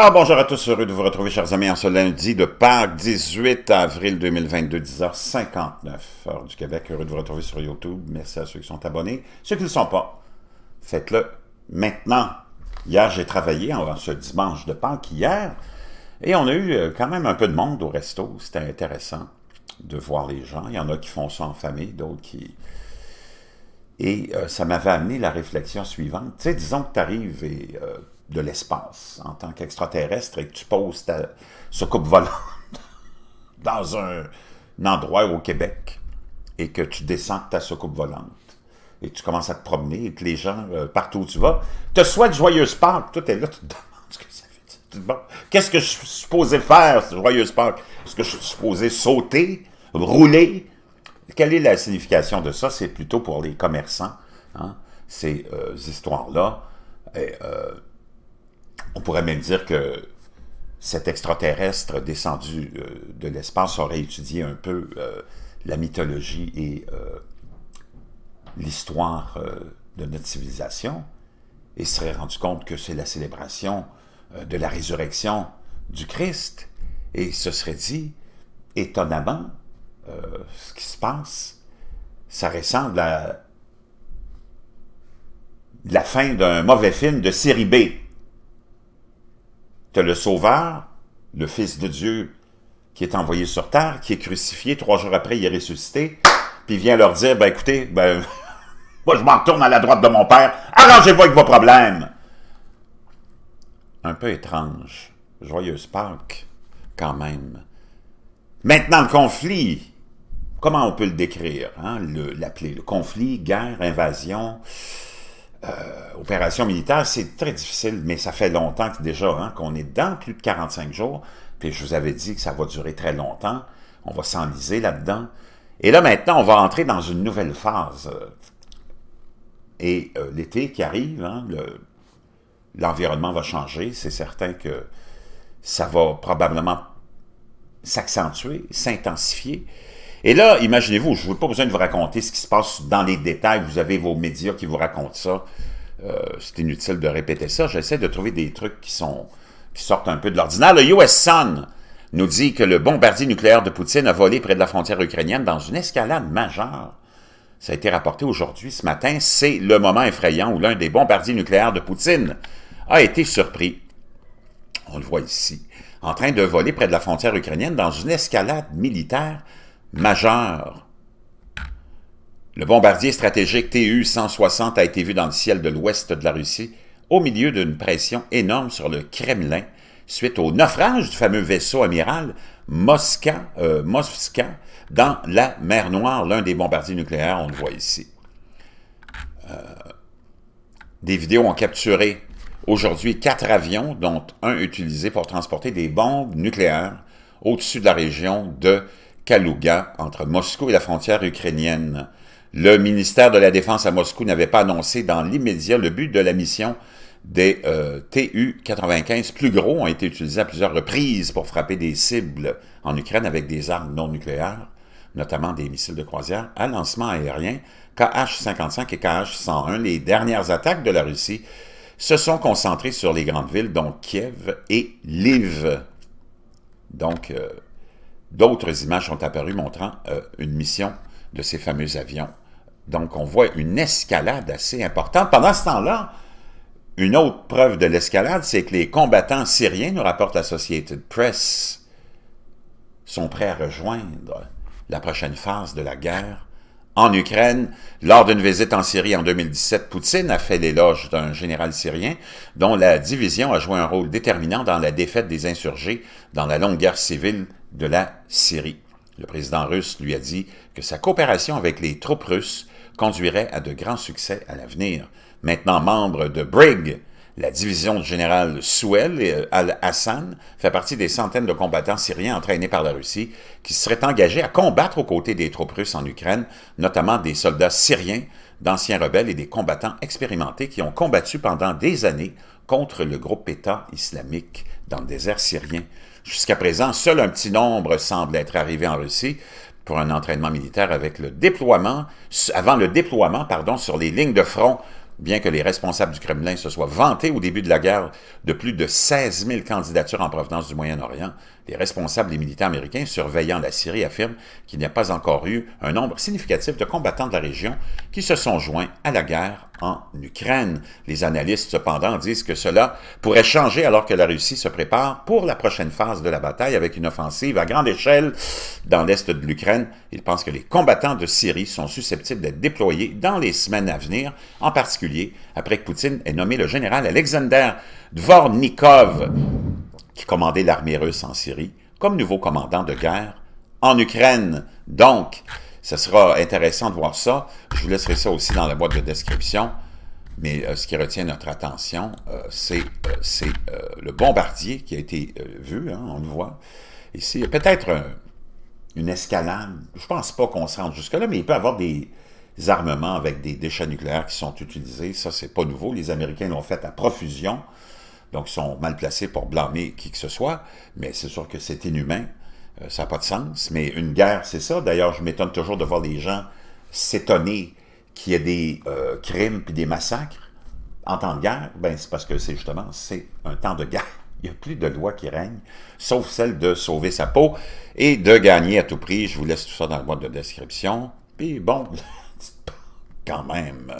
Alors, bonjour à tous, heureux de vous retrouver, chers amis, en ce lundi de Pâques, 18 avril 2022, 10h59, heure du Québec. Heureux de vous retrouver sur YouTube. Merci à ceux qui sont abonnés. Ceux qui ne le sont pas, faites-le maintenant. Hier, j'ai travaillé en ce dimanche de Pâques, hier, et on a eu euh, quand même un peu de monde au resto. C'était intéressant de voir les gens. Il y en a qui font ça en famille, d'autres qui... Et euh, ça m'avait amené la réflexion suivante. Tu sais, disons que tu arrives et... Euh, de l'espace en tant qu'extraterrestre et que tu poses ta, soucoupe volante dans un, endroit au Québec et que tu descends ta soucoupe volante et tu commences à te promener et que les gens, euh, partout où tu vas, te souhaitent joyeuse Pâques. tout est là, tu te demandes ce que ça fait. qu'est-ce que je suis supposé faire, joyeuse Pâques? Est-ce que je suis supposé sauter, rouler? Quelle est la signification de ça? C'est plutôt pour les commerçants, hein, ces euh, histoires-là. Euh, pourrait même dire que cet extraterrestre descendu euh, de l'espace aurait étudié un peu euh, la mythologie et euh, l'histoire de notre civilisation et serait rendu compte que c'est la célébration de la résurrection du Christ et ce serait dit, étonnamment, ce qui se passe, ça ressemble à la fin d'un mauvais film de série B tu as le Sauveur, le Fils de Dieu, qui est envoyé sur terre, qui est crucifié, trois jours après, il est ressuscité, puis il vient leur dire, ben écoutez, ben, moi je m'en tourne à la droite de mon Père, arrangez-vous avec vos problèmes. Un peu étrange. Joyeuse Pâques, quand même. Maintenant, le conflit, comment on peut le décrire, hein? l'appeler, le conflit, guerre, invasion, euh, opération militaire, c'est très difficile, mais ça fait longtemps que déjà hein, qu'on est dans plus de 45 jours. Puis je vous avais dit que ça va durer très longtemps. On va s'enliser là-dedans. Et là, maintenant, on va entrer dans une nouvelle phase. Et euh, l'été qui arrive, hein, l'environnement va changer. C'est certain que ça va probablement s'accentuer, s'intensifier. Et là, imaginez-vous, je n'ai pas besoin de vous raconter ce qui se passe dans les détails. Vous avez vos médias qui vous racontent ça. Euh, c'est inutile de répéter ça. J'essaie de trouver des trucs qui, sont, qui sortent un peu de l'ordinaire. Le US Sun nous dit que le bombardier nucléaire de Poutine a volé près de la frontière ukrainienne dans une escalade majeure. Ça a été rapporté aujourd'hui, ce matin. C'est le moment effrayant où l'un des bombardiers nucléaires de Poutine a été surpris. On le voit ici, en train de voler près de la frontière ukrainienne dans une escalade militaire Majeur. Le bombardier stratégique TU-160 a été vu dans le ciel de l'ouest de la Russie au milieu d'une pression énorme sur le Kremlin suite au naufrage du fameux vaisseau amiral Mosca, euh, dans la mer Noire, l'un des bombardiers nucléaires, on le voit ici. Euh, des vidéos ont capturé aujourd'hui quatre avions, dont un utilisé pour transporter des bombes nucléaires au-dessus de la région de Kalouga, entre Moscou et la frontière ukrainienne. Le ministère de la Défense à Moscou n'avait pas annoncé dans l'immédiat le but de la mission des euh, TU-95 plus gros ont été utilisés à plusieurs reprises pour frapper des cibles en Ukraine avec des armes non nucléaires, notamment des missiles de croisière à lancement aérien KH-55 et KH-101. Les dernières attaques de la Russie se sont concentrées sur les grandes villes, dont Kiev et Lviv. Donc, euh, d'autres images sont apparues montrant euh, une mission de ces fameux avions. Donc, on voit une escalade assez importante. Pendant ce temps-là, une autre preuve de l'escalade, c'est que les combattants syriens, nous rapporte l'Associated Press, sont prêts à rejoindre la prochaine phase de la guerre en Ukraine. Lors d'une visite en Syrie en 2017, Poutine a fait l'éloge d'un général syrien dont la division a joué un rôle déterminant dans la défaite des insurgés dans la longue guerre civile de la Syrie. Le président russe lui a dit que sa coopération avec les troupes russes conduirait à de grands succès à l'avenir. Maintenant membre de BRIG, la division général Souel et euh, Al-Hassan fait partie des centaines de combattants syriens entraînés par la Russie qui seraient engagés à combattre aux côtés des troupes russes en Ukraine, notamment des soldats syriens, d'anciens rebelles et des combattants expérimentés qui ont combattu pendant des années contre le groupe État islamique dans le désert syrien. Jusqu'à présent, seul un petit nombre semble être arrivé en Russie pour un entraînement militaire avec le déploiement, avant le déploiement pardon, sur les lignes de front, bien que les responsables du Kremlin se soient vantés au début de la guerre de plus de 16 000 candidatures en provenance du Moyen-Orient. Les responsables des militaires américains surveillant la Syrie affirment qu'il n'y a pas encore eu un nombre significatif de combattants de la région qui se sont joints à la guerre en Ukraine. Les analystes, cependant, disent que cela pourrait changer alors que la Russie se prépare pour la prochaine phase de la bataille avec une offensive à grande échelle dans l'est de l'Ukraine. Ils pensent que les combattants de Syrie sont susceptibles d'être déployés dans les semaines à venir, en particulier après que Poutine ait nommé le général Alexander Dvornikov, qui commandait l'armée russe en Syrie, comme nouveau commandant de guerre en Ukraine. Donc, ce sera intéressant de voir ça. Je vous laisserai ça aussi dans la boîte de description. Mais euh, ce qui retient notre attention, euh, c'est euh, le bombardier qui a été vu, hein, on le voit. Ici, peut-être une escalade. Je pense pas qu'on se rende jusque-là, mais il peut y avoir des armements avec des déchets nucléaires qui sont utilisés. Ça, c'est pas nouveau. Les Américains l'ont fait à profusion. Donc, ils sont mal placés pour blâmer qui que ce soit. Mais c'est sûr que c'est inhumain. Euh, ça n'a pas de sens, mais une guerre, c'est ça. D'ailleurs, je m'étonne toujours de voir les gens s'étonner qu'il y ait des euh, crimes puis des massacres en temps de guerre. Ben, c'est parce que c'est justement, c'est un temps de guerre. Il n'y a plus de loi qui règne, sauf celle de sauver sa peau et de gagner à tout prix. Je vous laisse tout ça dans la boîte de description. Puis bon, quand même.